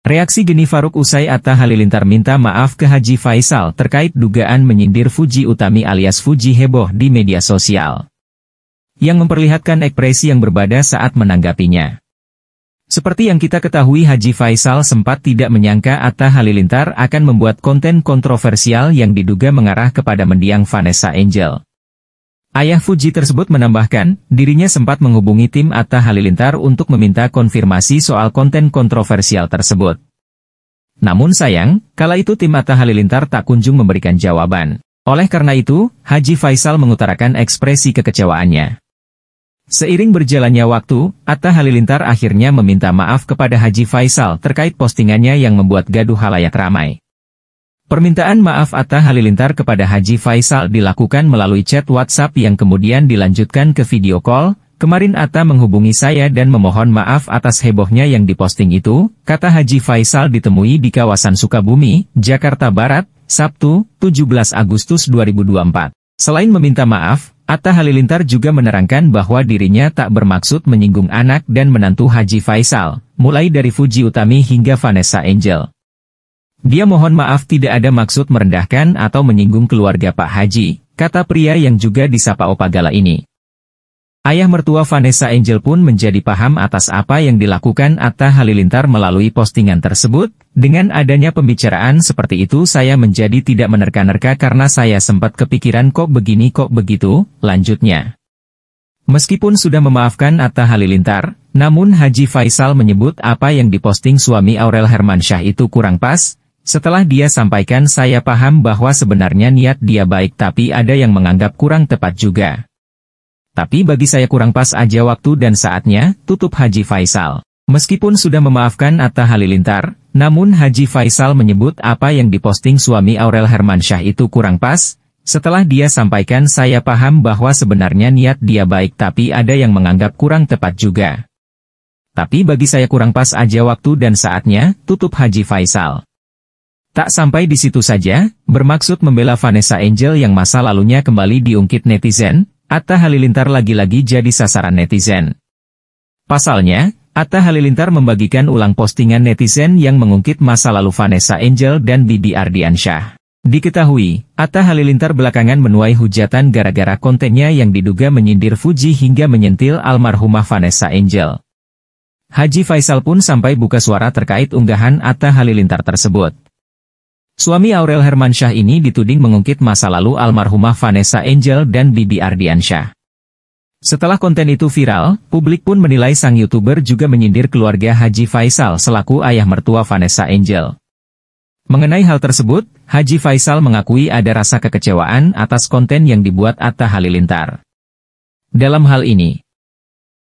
Reaksi Geni Faruk usai Atta Halilintar minta maaf ke Haji Faisal terkait dugaan menyindir Fuji Utami alias Fuji Heboh di media sosial. Yang memperlihatkan ekspresi yang berbeda saat menanggapinya. Seperti yang kita ketahui Haji Faisal sempat tidak menyangka Atta Halilintar akan membuat konten kontroversial yang diduga mengarah kepada mendiang Vanessa Angel. Ayah Fuji tersebut menambahkan, dirinya sempat menghubungi tim Atta Halilintar untuk meminta konfirmasi soal konten kontroversial tersebut. Namun sayang, kala itu tim Atta Halilintar tak kunjung memberikan jawaban. Oleh karena itu, Haji Faisal mengutarakan ekspresi kekecewaannya. Seiring berjalannya waktu, Atta Halilintar akhirnya meminta maaf kepada Haji Faisal terkait postingannya yang membuat gaduh halayak ramai. Permintaan maaf Atta Halilintar kepada Haji Faisal dilakukan melalui chat WhatsApp yang kemudian dilanjutkan ke video call. Kemarin Atta menghubungi saya dan memohon maaf atas hebohnya yang diposting itu, kata Haji Faisal ditemui di kawasan Sukabumi, Jakarta Barat, Sabtu, 17 Agustus 2024. Selain meminta maaf, Atta Halilintar juga menerangkan bahwa dirinya tak bermaksud menyinggung anak dan menantu Haji Faisal, mulai dari Fuji Utami hingga Vanessa Angel. Dia mohon maaf tidak ada maksud merendahkan atau menyinggung keluarga Pak Haji, kata pria yang juga disapa Opa Gala ini. Ayah mertua Vanessa Angel pun menjadi paham atas apa yang dilakukan Atta Halilintar melalui postingan tersebut, dengan adanya pembicaraan seperti itu saya menjadi tidak menerka-nerka karena saya sempat kepikiran kok begini kok begitu, lanjutnya. Meskipun sudah memaafkan Atta Halilintar, namun Haji Faisal menyebut apa yang diposting suami Aurel Hermansyah itu kurang pas, setelah dia sampaikan saya paham bahwa sebenarnya niat dia baik tapi ada yang menganggap kurang tepat juga. Tapi bagi saya kurang pas aja waktu dan saatnya, tutup Haji Faisal. Meskipun sudah memaafkan Atta Halilintar, namun Haji Faisal menyebut apa yang diposting suami Aurel Hermansyah itu kurang pas, setelah dia sampaikan saya paham bahwa sebenarnya niat dia baik tapi ada yang menganggap kurang tepat juga. Tapi bagi saya kurang pas aja waktu dan saatnya, tutup Haji Faisal. Tak sampai di situ saja, bermaksud membela Vanessa Angel yang masa lalunya kembali diungkit netizen, Atta Halilintar lagi-lagi jadi sasaran netizen. Pasalnya, Atta Halilintar membagikan ulang postingan netizen yang mengungkit masa lalu Vanessa Angel dan Bibi Ardiansyah. Diketahui, Atta Halilintar belakangan menuai hujatan gara-gara kontennya yang diduga menyindir Fuji hingga menyentil almarhumah Vanessa Angel. Haji Faisal pun sampai buka suara terkait unggahan Atta Halilintar tersebut. Suami Aurel Hermansyah ini dituding mengungkit masa lalu almarhumah Vanessa Angel dan Bibi Ardiansyah. Setelah konten itu viral, publik pun menilai sang YouTuber juga menyindir keluarga Haji Faisal selaku ayah mertua Vanessa Angel. Mengenai hal tersebut, Haji Faisal mengakui ada rasa kekecewaan atas konten yang dibuat Atta Halilintar. Dalam hal ini,